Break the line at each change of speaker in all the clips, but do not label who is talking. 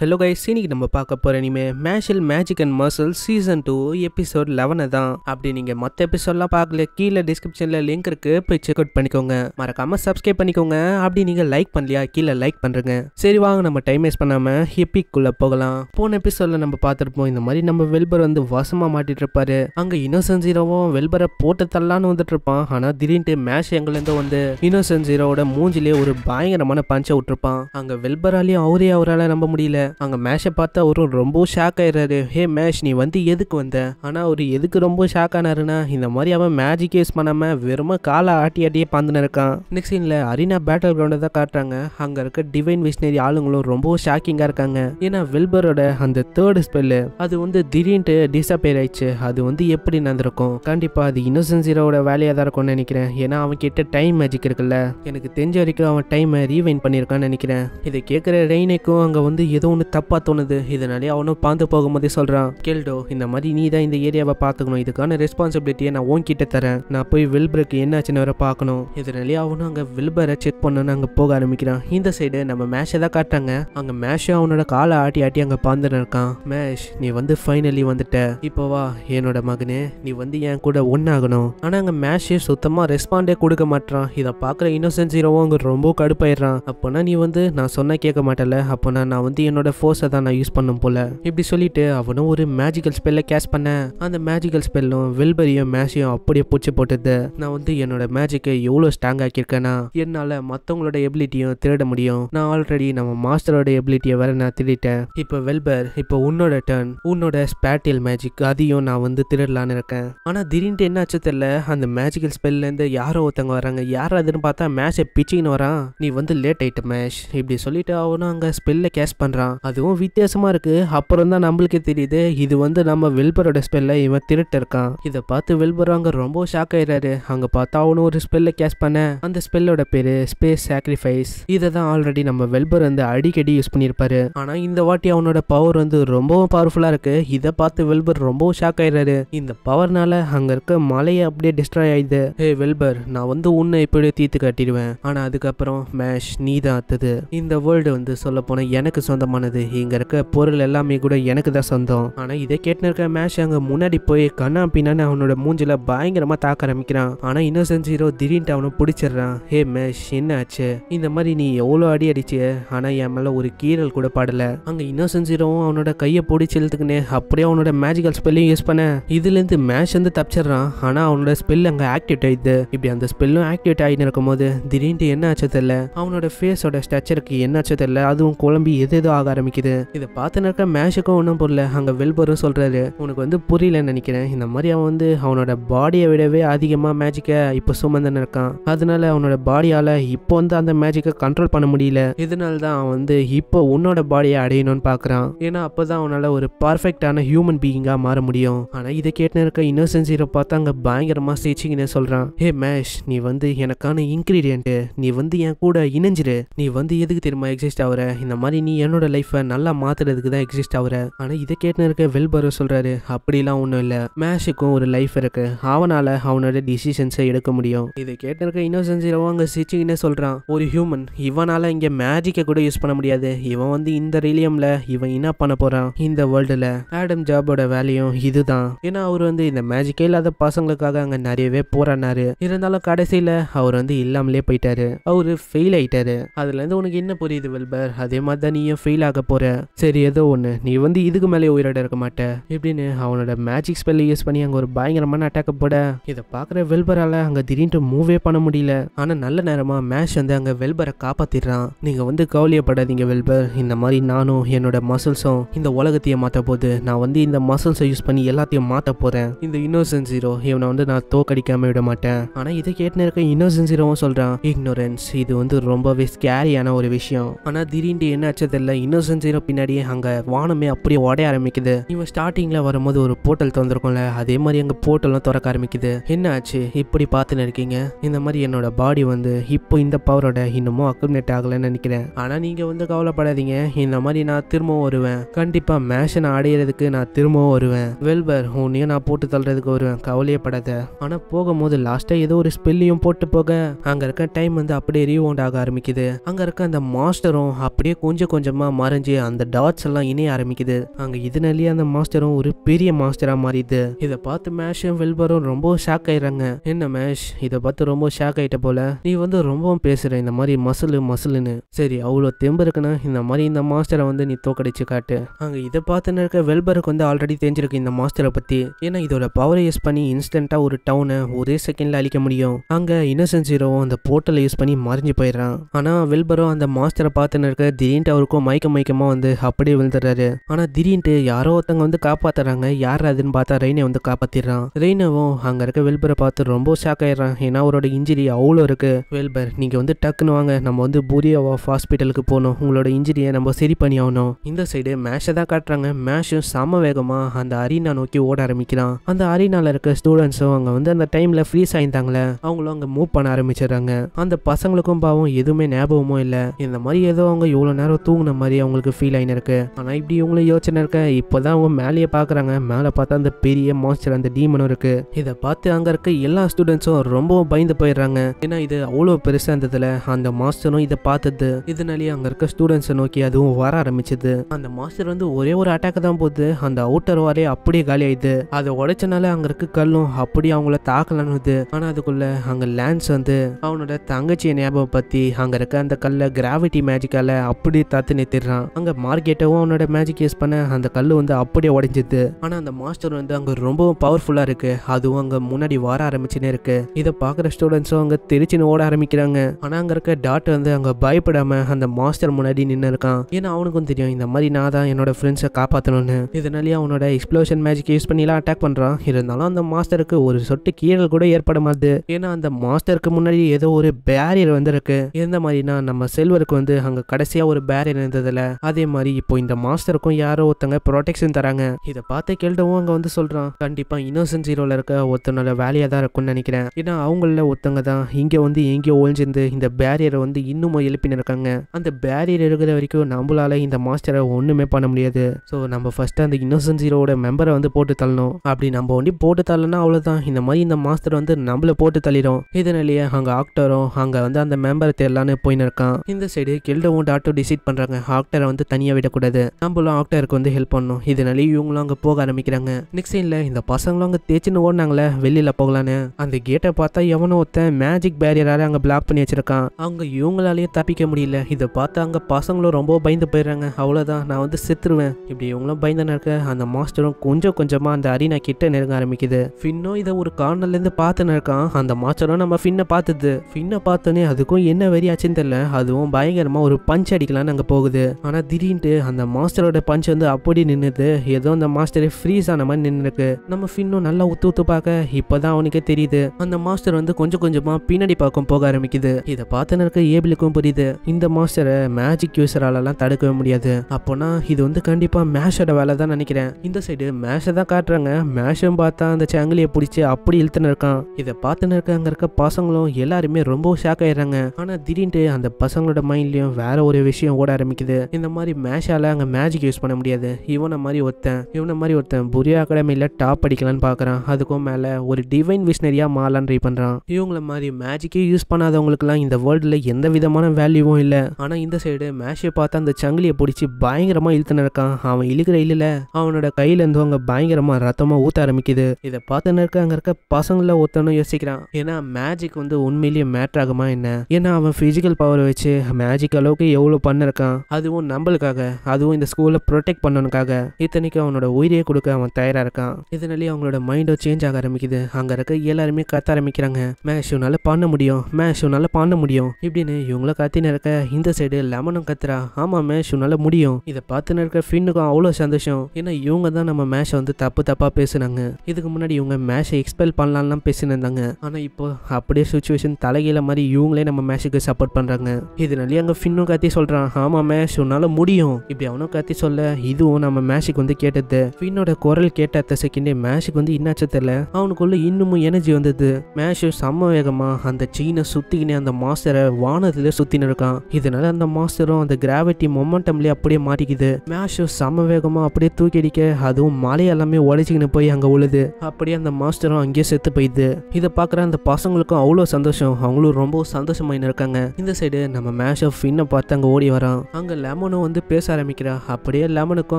hello guys இன்னைக்கு நம்ம பார்க்க போகிற இனிமே Mashle magic and muscle season two episode eleven தான் அப்படி நீங்கள் மற்ற எபிசோட்லாம் பார்க்கல கீழே டிஸ்கிரிப்ஷனில் லிங்க் இருக்கு போய் செக் அவுட் பண்ணிக்கோங்க மறக்காமல் சப்ஸ்கிரைப் பண்ணிக்கோங்க அப்படி நீங்கள் லைக் பண்ணலையா கீழே லைக் பண்ணுறங்க சரி வாங்க நம்ம டைம் வேஸ்ட் பண்ணாமல் ஹிப்பிக்குள்ளே போகலாம் போன எபிசோடில் நம்ம பார்த்துருப்போம் இந்த மாதிரி நம்ம வெல்பர் வந்து வசமாக மாட்டிட்டு இருப்பாரு அங்கே இன்னோசன் ஜீரோவும் வெல்பரை போட்டு தள்ளான்னு வந்துட்டு இருப்பான் ஆனால் திடீர்னு மேஷ் எங்கேருந்து வந்து இன்னோசன் ஜீரோவோட மூஞ்சிலே ஒரு பயங்கரமான பஞ்சை விட்டுருப்பான் அங்கே வெல்பராலையும் அவரே அவரால் நம்ப முடியல அங்கே மேஷை பார்த்தா அவரும் ரொம்ப ஷாக் ஆயிடுறாரு ஹே மேஷ் நீ வந்து எதுக்கு வந்த ஆனால் அவர் எதுக்கு ரொம்ப ஷாக் ஆனாருன்னா இந்த மாதிரி அவன் மேஜிக் யூஸ் பண்ணாமல் வெறும் காலை ஆட்டி ஆட்டியே பாந்துன்னு இருக்கான் நெக்ஸ்ட் சீனில் அரினா பேட்டல் கிரவுண்டை தான் காட்டுறாங்க அங்கே இருக்க டிவைன் மிஷினரி ஆளுங்களும் ரொம்ப ஷாக்கிங்காக இருக்காங்க ஏன்னா வில்பரோட அந்த தேர்டு ஸ்பெல்லு அது வந்து திடீர்னு டிசப்பேர் ஆயிடுச்சு அது வந்து எப்படி நடந்திருக்கும் கண்டிப்பாக அது இன்னசென்ட் ஜீரோட வேலையாக தான் இருக்கும்னு நினைக்கிறேன் ஏன்னா அவன் கிட்ட டைம் மேஜிக் இருக்குல்ல எனக்கு தெரிஞ்ச வரைக்கும் அவன் டைமை ரீவைன் பண்ணியிருக்கான்னு நினைக்கிறேன் இதை கேட்குற ரெய்னைக்கும் அங்கே வந்து எதுவும் ஒன்று தப்பாக தோணுது இதனாலே அவனும் பாந்து போகும்போதே சொல்கிறான் கேல்டோ இந்த மாதிரி நீ தான் இந்த ஏரியாவை பார்த்துக்கணும் இதுக்கான ரெஸ்பான்சிபிலிட்டியை நான் உன்கிட்ட தரேன் நான் போய் வில்பருக்கு என்னாச்சுன்னு வர பார்க்கணும் இதனாலே அவனும் அங்கே வில்பரை செக் பண்ணணும்னு அங்கே போக ஆரம்பிக்கிறான் இந்த சைடு நம்ம மேஷை தான் காட்டுறாங்க அங்கே மேஷும் அவனோட காலை ஆட்டி ஆட்டி அங்கே பாந்துன்னு இருக்கான் மேஷ் நீ வந்து ஃபைனலி வந்துட்ட இப்போ வா என்னோட மகனே நீ வந்து என் கூட ஒன்னாகணும் ஆனால் அங்கே மேஷே சுத்தமாக ரெஸ்பாண்டே கொடுக்க மாட்டான் இதை பார்க்குற இன்னோசன்ஸ் ஹீரோவும் அங்கே ரொம்ப கடுப்பாயிடுறான் அப்போனா நீ வந்து நான் சொன்ன கேட்க மாட்டல அப்போனா நான் வந்து என்னோட என்னோட ஃபோர்ஸை தான் நான் யூஸ் பண்ணும் போல இப்படி சொல்லிட்டு அவனும் ஒரு மேஜிக்கல் ஸ்பெல்ல கேஸ் பண்ண அந்த மேஜிக்கல் ஸ்பெல்லும் வில்பரியும் மேஷையும் அப்படியே பூச்சி போட்டது நான் வந்து என்னோட மேஜிக்கை எவ்வளோ ஸ்ட்ராங் ஆக்கியிருக்கேன்னா என்னால் மற்றவங்களோட எபிலிட்டியும் திருட முடியும் நான் ஆல்ரெடி நம்ம மாஸ்டரோட எபிலிட்டியை வேற நான் திருடிட்டேன் இப்போ வெல்பர் இப்போ உன்னோட டர்ன் உன்னோட ஸ்பேட்டியல் மேஜிக் அதையும் நான் வந்து திருடலான்னு இருக்கேன் ஆனால் திடீர்னு என்ன ஆச்சு தெரில அந்த மேஜிக்கல் ஸ்பெல்லேருந்து யாரோ ஒருத்தவங்க வராங்க யார் அதுன்னு பார்த்தா மேஷை பிச்சின்னு வரான் நீ வந்து லேட் ஆயிட்டு மேஷ் இப்படி சொல்லிட்டு அவனும் அங்கே ஸ்பெல்ல கேஸ் பண்ணுறான் பார்க்கலாம் அதுவும் வித்தியாசமா இருக்கு அப்புறம் தான் நம்மளுக்கே தெரியுது இது வந்து நம்ம வெல்பரோட ஸ்பெல்ல இவன் திருட்டு இருக்கான் இதை பார்த்து வெல்பர் அங்க ரொம்ப ஷாக் ஆயிடுறாரு அங்க பார்த்தா அவனு ஒரு ஸ்பெல்ல கேஸ் பண்ண அந்த ஸ்பெல்லோட பேரு ஸ்பேஸ் சாக்ரிஃபைஸ் இதை தான் ஆல்ரெடி நம்ம வெல்பர் வந்து அடிக்கடி யூஸ் பண்ணியிருப்பாரு ஆனா இந்த வாட்டி அவனோட பவர் வந்து ரொம்பவும் பவர்ஃபுல்லா இருக்கு இதை பார்த்து வெல்பர் ரொம்ப ஷாக் ஆயிடுறாரு இந்த பவர்னால அங்க இருக்க மலையை அப்படியே டிஸ்ட்ராய் ஆயிடுது ஹே வெல்பர் நான் வந்து உன்னை இப்படியே தீர்த்து காட்டிடுவேன் ஆனா அதுக்கப்புறம் மேஷ் நீ தான் அத்தது இந்த வேர்ல்டு வந்து சொல்ல போனா எனக்கு சொந்தமான சொந்தமானது இங்கே இருக்க பொருள் எல்லாமே கூட எனக்கு தான் சொந்தம் ஆனால் இதை கேட்டு இருக்க மேஷ் அங்கே முன்னாடி போய் கண்ணா பின்னான்னு அவனோட மூஞ்சில பயங்கரமாக தாக்க ஆரம்பிக்கிறான் ஆனால் இன்னும் செஞ்சிரோ திடீர்னு அவனை பிடிச்சிடுறான் ஹே மேஷ் என்ன ஆச்சு இந்த மாதிரி நீ எவ்வளோ அடி அடிச்சு ஆனால் என் மேலே ஒரு கீரல் கூட பாடலை அங்கே இன்னும் ஹீரோவும் அவனோட கையை பிடிச்சி இழுத்துக்கினே அப்படியே அவனோட மேஜிக்கல் ஸ்பெல்லையும் யூஸ் பண்ண இதுலேருந்து மேஷ் வந்து தப்பிச்சிடுறான் ஆனால் அவனோட ஸ்பெல் அங்கே ஆக்டிவேட் ஆயிடுது இப்படி அந்த ஸ்பெல்லும் ஆக்டிவேட் இருக்கும் இருக்கும்போது திடீர்னு என்ன ஆச்சு தெரியல அவனோட ஃபேஸோட ஸ்ட்ரக்சருக்கு என்ன ஆச்சு தெரியல அதுவும் குழம்பி எது எதோ ஆக போக ஆரம்பிக்குது இதை பார்த்து மேஷுக்கும் ஒன்றும் புரியல அங்கே வெல்பரும் சொல்கிறாரு உனக்கு வந்து புரியலன்னு நினைக்கிறேன் இந்த மாதிரி அவன் வந்து அவனோட பாடியை விடவே அதிகமாக மேஜிக்கை இப்போ சுமந்தன் இருக்கான் அதனால அவனோட பாடியால் இப்போ வந்து அந்த மேஜிக்கை கண்ட்ரோல் பண்ண முடியல இதனால தான் அவன் வந்து இப்போ உன்னோட பாடியை அடையணும்னு பார்க்குறான் ஏன்னா அப்போ தான் அவனால் ஒரு பர்ஃபெக்டான ஹியூமன் பீயிங்காக மாற முடியும் ஆனால் இதை கேட்டுனு இருக்க இன்னோசன்ஸ் ஹீரோ பார்த்தா அங்கே பயங்கரமாக சிரிச்சிங்கன்னு சொல்கிறான் ஹே மேஷ் நீ வந்து எனக்கான இன்க்ரீடியண்ட்டு நீ வந்து என் கூட இணைஞ்சிரு நீ வந்து எதுக்கு தெரியுமா எக்ஸிஸ்ட் ஆகிற இந்த மாதிரி நீ என்னோட லைஃபை நல்லா மாற்றுறதுக்கு தான் எக்ஸிஸ்ட் ஆகுற ஆனால் இதை கேட்டு இருக்க வெல்பரோ சொல்கிறாரு அப்படிலாம் ஒன்றும் இல்லை மேஷுக்கும் ஒரு லைஃப் இருக்கு அவனால் அவனோட டிசிஷன்ஸை எடுக்க முடியும் இதை கேட்டிருக்க இருக்க இன்னோசன்ஸ் ஹீரோ அங்கே சொல்கிறான் ஒரு ஹியூமன் இவனால் இங்கே மேஜிக்கை கூட யூஸ் பண்ண முடியாது இவன் வந்து இந்த ரிலியமில் இவன் என்ன பண்ண போகிறான் இந்த வேர்ல்டில் ஆடம் ஜாபோட வேலையும் இதுதான் ஏன்னா அவர் வந்து இந்த மேஜிக்கே இல்லாத பசங்களுக்காக அங்கே நிறையவே போராடினாரு இருந்தாலும் கடைசியில் அவர் வந்து இல்லாமலே போயிட்டாரு அவர் ஃபெயில் ஆயிட்டாரு அதுலேருந்து உனக்கு என்ன புரியுது வெல்பர் அதே மாதிரி தான் நீயும் ஃபெயில் ஆக போற சரி ஏதோ ஒன்று நீ வந்து இதுக்கு மேலே உயிரோட இருக்க மாட்ட இப்படின்னு அவனோட மேஜிக் ஸ்பெல்ல யூஸ் பண்ணி அங்கே ஒரு பயங்கரமான அட்டாக் போட இதை பார்க்குற வெல்பரால அங்கே திடீர்னு மூவே பண்ண முடியல ஆனால் நல்ல நேரமாக மேஷ் வந்து அங்கே வெல்பரை காப்பாற்றிடுறான் நீங்கள் வந்து கவலையப்படாதீங்க வெல்பர் இந்த மாதிரி நானும் என்னோட மசில்ஸும் இந்த உலகத்தையே மாத்த போது நான் வந்து இந்த மசில்ஸை யூஸ் பண்ணி எல்லாத்தையும் மாற்ற போகிறேன் இந்த இன்னோசன் ஜீரோ இவனை வந்து நான் தோக்கடிக்காம விட மாட்டேன் ஆனால் இதை கேட்டுன்னு இருக்க இன்னோசன் ஜீரோவும் சொல்கிறான் இக்னோரன்ஸ் இது வந்து ரொம்பவே ஸ்கேரியான ஒரு விஷயம் ஆனால் திடீர்னு என்ன ஆச்சதில்ல இன்னும் ஜீரோ பின்னாடியே அங்கே வானமே அப்படியே உடைய ஆரம்பிக்குது இவன் ஸ்டார்டிங்கில் வரும்போது ஒரு போர்ட்டல் திறந்துருக்கோம்ல அதே மாதிரி அங்கே போர்ட்டல்லாம் திறக்க ஆரம்பிக்குது என்ன ஆச்சு இப்படி பார்த்துன்னு இருக்கீங்க இந்த மாதிரி என்னோட பாடி வந்து இப்போ இந்த பவரோட இன்னமும் அக்குமினேட் ஆகலைன்னு நினைக்கிறேன் ஆனால் நீங்கள் வந்து கவலைப்படாதீங்க இந்த மாதிரி நான் திரும்பவும் வருவேன் கண்டிப்பாக மேஷனை அடையிறதுக்கு நான் திரும்பவும் வருவேன் வெல்வர் உன்னையும் நான் போட்டு தள்ளுறதுக்கு வருவேன் கவலையப்படாத ஆனால் போகும்போது லாஸ்ட்டாக ஏதோ ஒரு ஸ்பெல்லையும் போட்டு போக அங்கே இருக்க டைம் வந்து அப்படியே ரீவோண்ட் ஆக ஆரம்பிக்குது அங்கே இருக்க அந்த மாஸ்டரும் அப்படியே கொஞ்சம் கொஞ்சமாக மறைஞ்சு அந்த டாட்ஸ் எல்லாம் இணைய ஆரம்பிக்குது அங்க இதனாலேயே அந்த மாஸ்டரும் ஒரு பெரிய மாஸ்டரா மாறிது இதை பார்த்து மேஷும் வெல்பரும் ரொம்ப ஷாக் ஆயிடுறாங்க என்ன மேஷ் இதை பார்த்து ரொம்ப ஷாக் ஆயிட்ட போல நீ வந்து ரொம்பவும் பேசுற இந்த மாதிரி மசில் மசிலுன்னு சரி அவ்வளோ தெம்பு இருக்குன்னா இந்த மாதிரி இந்த மாஸ்டரை வந்து நீ தோக்கடிச்சு காட்டு அங்க இதை பார்த்துன்னு இருக்க வெல்பருக்கு வந்து ஆல்ரெடி தெரிஞ்சிருக்கு இந்த மாஸ்டரை பத்தி ஏன்னா இதோட பவரை யூஸ் பண்ணி இன்ஸ்டன்டா ஒரு டவுனை ஒரே செகண்ட்ல அழிக்க முடியும் அங்க இன்னசென்ட் ஜீரோவும் அந்த போர்ட்டலை யூஸ் பண்ணி மறைஞ்சு போயிடுறான் ஆனா வெல்பரும் அந்த மாஸ்டரை பார்த்துன்னு இருக்க திடீர்னு அவருக்கும் மயக்கம் அமாயக்கமாக வந்து அப்படியே விழுந்துடுறாரு ஆனால் திடீர்னு யாரோ ஒருத்தவங்க வந்து காப்பாத்துறாங்க யார் அதுன்னு பார்த்தா ரெய்னை வந்து காப்பாற்றிடுறான் ரெய்னவும் அங்கே இருக்க வெல்பரை பார்த்து ரொம்ப ஷாக் ஆயிடுறான் ஏன்னா அவரோட இன்ஜுரி அவ்வளோ இருக்குது வெல்பர் நீங்கள் வந்து டக்குன்னு வாங்க நம்ம வந்து பூரியா ஆஃப் ஹாஸ்பிட்டலுக்கு போகணும் உங்களோட இன்ஜுரியை நம்ம சரி பண்ணி ஆகணும் இந்த சைடு மேஷை தான் காட்டுறாங்க மேஷும் சம வேகமாக அந்த அரீனா நோக்கி ஓட ஆரம்பிக்கிறான் அந்த அரினாவில் இருக்க ஸ்டூடெண்ட்ஸும் அங்கே வந்து அந்த டைமில் ஃப்ரீஸ் ஆயிருந்தாங்களே அவங்களும் அங்கே மூவ் பண்ண ஆரம்பிச்சிடுறாங்க அந்த பசங்களுக்கும் பாவம் எதுவுமே ஞாபகமும் இல்லை இந்த மாதிரி ஏதோ அவங்க இவ்வளோ நேரம் தூங்கின மாதிரி மாதிரி அவங்களுக்கு ஃபீல் ஆகினு இருக்கு ஆனால் இப்படி இவங்களும் யோசனை இருக்க இப்போ தான் அவங்க மேலேயே பார்க்குறாங்க மேலே பார்த்தா அந்த பெரிய மாஸ்டர் அந்த டீமனும் இருக்கு இதை பார்த்து அங்கே இருக்க எல்லா ஸ்டூடெண்ட்ஸும் ரொம்பவும் பயந்து போயிடுறாங்க ஏன்னா இது அவ்வளோ பெருசாக இருந்ததுல அந்த மாஸ்டரும் இதை பார்த்தது இதனாலேயே அங்கே இருக்க ஸ்டூடெண்ட்ஸை நோக்கி அதுவும் வர ஆரம்பிச்சது அந்த மாஸ்டர் வந்து ஒரே ஒரு அட்டாக் தான் போகுது அந்த அவுட்டர் வாரே அப்படியே காலி ஆயிடுது அதை உடைச்சனால அங்கே இருக்க கல்லும் அப்படியே அவங்கள தாக்கலான்னு ஆனால் அதுக்குள்ள அங்கே லேன்ஸ் வந்து அவனோட தங்கச்சியை ஞாபகம் பற்றி அங்கே இருக்க அந்த கல்லை கிராவிட்டி மேஜிக்கால அப்படியே தத்து நிறுத்திடுறான் பண்ணிடுறான் அங்க மார்க்கெட்டவும் அவனோட மேஜிக் யூஸ் பண்ண அந்த கல் வந்து அப்படியே உடைஞ்சிது ஆனா அந்த மாஸ்டர் வந்து அங்க ரொம்பவும் பவர்ஃபுல்லா இருக்கு அதுவும் அங்க முன்னாடி வர ஆரம்பிச்சுன்னு இருக்கு இதை பாக்குற ஸ்டூடெண்ட்ஸும் அங்க திருச்சின்னு ஓட ஆரம்பிக்கிறாங்க ஆனா அங்க இருக்க டாட் வந்து அங்க பயப்படாம அந்த மாஸ்டர் முன்னாடி நின்று இருக்கான் ஏன்னா அவனுக்கும் தெரியும் இந்த மாதிரி நான் தான் என்னோட ஃப்ரெண்ட்ஸை காப்பாற்றணும்னு இதனாலேயே அவனோட எக்ஸ்ப்ளோஷன் மேஜிக் யூஸ் பண்ணிலாம் அட்டாக் பண்றான் இருந்தாலும் அந்த மாஸ்டருக்கு ஒரு சொட்டு கீழல் கூட ஏற்பட மாட்டுது ஏன்னா அந்த மாஸ்டருக்கு முன்னாடி ஏதோ ஒரு பேரியர் வந்திருக்கு இருந்த மாதிரினா நம்ம செல்வருக்கு வந்து அங்க கடைசியா ஒரு பேரியர் இருந்ததில்ல அதே மாதிரி இப்போ இந்த மாஸ்டருக்கும் யாரோ ஒருத்தங்க ப்ரொடெக்ஷன் தராங்க இதை பார்த்து கெல்டவும் அங்கே வந்து சொல்கிறான் கண்டிப்பாக இன்னோசன்ட் ஜீரோவில் இருக்க ஒருத்தனோட வேலையாக தான் இருக்கும்னு நினைக்கிறேன் ஏன்னா அவங்கள ஒருத்தங்க தான் இங்கே வந்து எங்கேயோ ஒழிஞ்சிருந்து இந்த பேரியரை வந்து இன்னுமும் எழுப்பின்னு இருக்காங்க அந்த பேரியர் இருக்கிற வரைக்கும் நம்மளால இந்த மாஸ்டரை ஒன்றுமே பண்ண முடியாது ஸோ நம்ம ஃபர்ஸ்ட் அந்த இன்னோசன்ட் ஜீரோவோட மெம்பரை வந்து போட்டு தள்ளணும் அப்படி நம்ம ஒண்டி போட்டு தள்ளனா அவ்வளவுதான் இந்த மாதிரி இந்த மாஸ்டர் வந்து நம்மள போட்டு தள்ளிடும் இதனாலேயே அங்கே ஆக்டரும் அங்கே வந்து அந்த மெம்பரை தெரியலான்னு போயின்னு இருக்கான் இந்த சைடு கெல்டவும் டாக்டர் டிசைட் பண்ணுறாங்க ஆக்டரை வந்து தனியாக விடக்கூடாது நம்மளும் ஆக்டருக்கு வந்து ஹெல்ப் பண்ணணும் இதனாலே இவங்களும் அங்கே போக ஆரம்பிக்கிறாங்க நெக்ஸ்ட் சீனில் இந்த பசங்களும் அங்கே தேய்ச்சின்னு ஓடினாங்களே வெளியில் போகலான்னு அந்த கேட்டை பார்த்தா எவனோ ஒருத்தன் மேஜிக் பேரியராக அங்கே பிளாக் பண்ணி வச்சிருக்கான் அவங்க இவங்களாலேயே தப்பிக்க முடியல இதை பார்த்தா அங்கே பசங்களும் ரொம்ப பயந்து போயிடுறாங்க அவ்வளோதான் நான் வந்து செத்துருவேன் இப்படி இவங்களும் பயந்து நடக்க அந்த மாஸ்டரும் கொஞ்சம் கொஞ்சமாக அந்த அரினா கிட்ட நெருங்க ஆரம்பிக்குது ஃபின்னும் இதை ஒரு கார்னர்லேருந்து பார்த்து நடக்கான் அந்த மாஸ்டரும் நம்ம ஃபின்னை பார்த்தது ஃபின்னை பார்த்தோன்னே அதுக்கும் என்ன வெறியாச்சுன்னு தெரியல அதுவும் பயங்கரமாக ஒரு பஞ்ச் அடிக்கலான்னு அங்கே போகுது ஆனால் திடீர்னு அந்த மாஸ்டரோட பஞ்ச் வந்து அப்படி நின்றுது ஏதோ அந்த மாஸ்டரே ஃப்ரீஸ் ஆன மாதிரி நின்றுருக்கு நம்ம ஃபின்னும் நல்லா உத்து உத்து பார்க்க இப்போதான் அவனுக்கே தெரியுது அந்த மாஸ்டர் வந்து கொஞ்சம் கொஞ்சமாக பின்னாடி பக்கம் போக ஆரம்பிக்குது இதை பார்த்து இருக்க ஏபிளுக்கும் புரியுது இந்த மாஸ்டரை மேஜிக் யூசராலலாம் தடுக்கவே முடியாது அப்போனா இது வந்து கண்டிப்பாக மேஷோட வேலை தான் நினைக்கிறேன் இந்த சைடு மேஷை தான் காட்டுறாங்க மேஷம் பார்த்தா அந்த சங்கிலியை பிடிச்சி அப்படி இழுத்துன்னு இருக்கான் இதை பார்த்துன்னு அங்கே இருக்க பசங்களும் எல்லாருமே ரொம்ப ஷாக் ஆயிடுறாங்க ஆனால் திடீர்னு அந்த பசங்களோட மைண்ட்லேயும் வேற ஒரு விஷயம் ஓட ஆரம்பிக்குது இந்த மாதிரி மேஷால் அங்கே மேஜிக் யூஸ் பண்ண முடியாது இவனை மாதிரி ஒருத்தன் இவனை மாதிரி ஒருத்தன் புரியா அகாடமியில் டாப் படிக்கலான்னு பார்க்குறான் அதுக்கும் மேலே ஒரு டிவைன் மிஷினரியாக மாறலான்னு ட்ரை பண்ணுறான் இவங்கள மாதிரி மேஜிக்கே யூஸ் பண்ணாதவங்களுக்குலாம் இந்த வேர்ல்டில் எந்த விதமான வேல்யூவும் இல்லை ஆனால் இந்த சைடு மேஷை பார்த்து அந்த சங்கிலியை பிடிச்சி பயங்கரமாக இழுத்துன்னு இருக்கான் அவன் இழுக்கிற இல்லை அவனோட கையிலேருந்து அவங்க பயங்கரமாக ரத்தமாக ஊற்ற ஆரம்பிக்குது இதை பார்த்துன்னு இருக்க அங்கே இருக்க பசங்கள ஒருத்தனும் யோசிக்கிறான் ஏன்னா மேஜிக் வந்து உண்மையிலேயே மேட்ராகுமா என்ன ஏன்னா அவன் ஃபிசிக்கல் பவர் வச்சு மேஜிக் அளவுக்கு எவ்வளோ பண்ணிருக்கான் அதுவும் அதுவும் நம்மளுக்காக அதுவும் இந்த ஸ்கூலை ப்ரொடெக்ட் பண்ணனுக்காக இத்தனைக்கு அவனோட உயிரியை கொடுக்க அவன் தயாராக இருக்கான் இதனாலேயே அவங்களோட மைண்டோ சேஞ்ச் ஆக ஆரம்பிக்குது அங்கே இருக்க எல்லாருமே கத்த ஆரம்பிக்கிறாங்க மேஷ் இவனால் பண்ண முடியும் மேஷ் இவனால் பண்ண முடியும் இப்படின்னு இவங்கள கத்தின இருக்க இந்த சைடு லெமனும் கத்துறா ஆமாம் மேஷ் முடியும் இதை பார்த்து இருக்க ஃபின்னுக்கும் அவ்வளோ சந்தோஷம் ஏன்னா இவங்க தான் நம்ம மேஷை வந்து தப்பு தப்பாக பேசுனாங்க இதுக்கு முன்னாடி இவங்க மேஷை எக்ஸ்பெல் பண்ணலாம்லாம் பேசினிருந்தாங்க ஆனால் இப்போ அப்படியே சுச்சுவேஷன் தலைகீழ மாதிரி இவங்களே நம்ம மேஷுக்கு சப்போர்ட் பண்ணுறாங்க இதனாலேயே அங்கே ஃபின்னும் கத்தி சொல்கிறான் ஆமாம் மேஷ் உன்னால முடியும் இப்படி அவனும் கத்தி சொல்ல இதுவும் நம்ம மேஷிக் வந்து கேட்டது ஃபின்னோட குரல் கேட்ட அத்த செகண்டே மேஷிக் வந்து இன்னாச்சு தெரியல அவனுக்குள்ள இன்னமும் எனர்ஜி வந்தது மேஷ் சம வேகமா அந்த சீனை சுத்திக்கினே அந்த மாஸ்டரை வானத்துல சுத்தின்னு இருக்கான் இதனால அந்த மாஸ்டரும் அந்த கிராவிட்டி மொமெண்டம்லயே அப்படியே மாட்டிக்குது மேஷ் சம வேகமா அப்படியே தூக்கி அடிக்க அதுவும் மலை எல்லாமே உழைச்சிக்கின்னு போய் அங்க உழுது அப்படியே அந்த மாஸ்டரும் அங்கேயே செத்து போயிடுது இதை பாக்குற அந்த பசங்களுக்கும் அவ்வளோ சந்தோஷம் அவங்களும் ரொம்ப சந்தோஷமாயின்னு இருக்காங்க இந்த சைடு நம்ம மேஷ் ஃபின்னை பார்த்து அங்க ஓடி வரான் அங்க லெமனும் வந்து பேச ஆரம்பிக்கிறா அப்படியே லெமனுக்கும்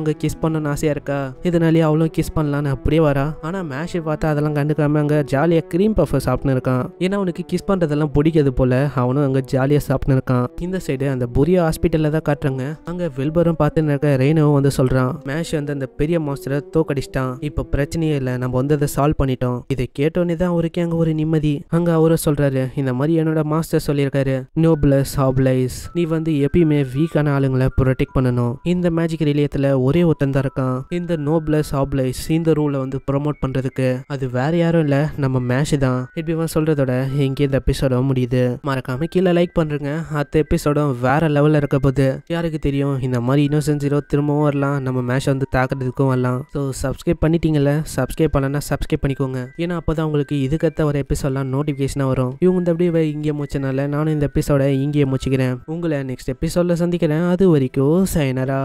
அங்கே கிஸ் பண்ணணும்னு ஆசையாக இருக்கா இதனாலேயே அவளும் கிஸ் பண்ணலான்னு அப்படியே வரா ஆனால் மேஷை பார்த்தா அதெல்லாம் கண்டுக்காம அங்கே ஜாலியாக க்ரீம் பஃபை சாப்பிட்னு இருக்கான் ஏன்னா அவனுக்கு கிஸ் பண்ணுறதெல்லாம் பிடிக்காது போல அவனும் அங்கே ஜாலியாக சாப்பிட்னு இருக்கான் இந்த சைடு அந்த புரிய ஹாஸ்பிட்டலில் தான் காட்டுறாங்க அங்கே வெல்பரும் பார்த்துன்னு இருக்க ரெய்னவும் வந்து சொல்கிறான் மேஷ் வந்து அந்த பெரிய மாஸ்டரை தோக்கடிச்சிட்டான் இப்போ பிரச்சனையே இல்லை நம்ம வந்து அதை சால்வ் பண்ணிட்டோம் இதை கேட்டோன்னே தான் அவருக்கு அங்கே ஒரு நிம்மதி அங்கே அவரு சொல்கிறாரு இந்த மாதிரி என்னோட மாஸ்டர் சொல்லியிருக்காரு நோப்ளஸ் ஹாப்ளைஸ் நீ வந்து எப்பயுமே வீக்கான ஆளுங்க இருக்கிறவங்கள ப்ரொடெக்ட் பண்ணணும் இந்த மேஜிக் ரிலேயத்தில் ஒரே ஒருத்தன் தான் இருக்கான் இந்த நோப்லஸ் ஆப்லைஸ் இந்த ரூலை வந்து ப்ரொமோட் பண்ணுறதுக்கு அது வேற யாரும் இல்லை நம்ம மேஷ் தான் இப்படிவன் சொல்கிறதோட இங்கே இந்த எபிசோட முடியுது மறக்காம கீழே லைக் பண்ணுறேங்க அடுத்த எபிசோடும் வேற லெவலில் இருக்க போது யாருக்கு தெரியும் இந்த மாதிரி இன்னோசன் ஜீரோ திரும்பவும் வரலாம் நம்ம மேஷை வந்து தாக்குறதுக்கும் வரலாம் ஸோ சப்ஸ்கிரைப் பண்ணிட்டீங்கல்ல சப்ஸ்கிரைப் பண்ணலன்னா சப்ஸ்கிரைப் பண்ணிக்கோங்க ஏன்னா அப்போ தான் உங்களுக்கு இதுக்கத்த ஒரு எபிசோட்லாம் நோட்டிஃபிகேஷனாக வரும் இவங்க இந்த அப்படியே இங்கே மூச்சனால நானும் இந்த எபிசோட இங்கேயே மூச்சிக்கிறேன் உங்களை நெக்ஸ்ட் எபிசோடில் சந்திக்கிறேன் அது அது வரைக்கும் சைனரா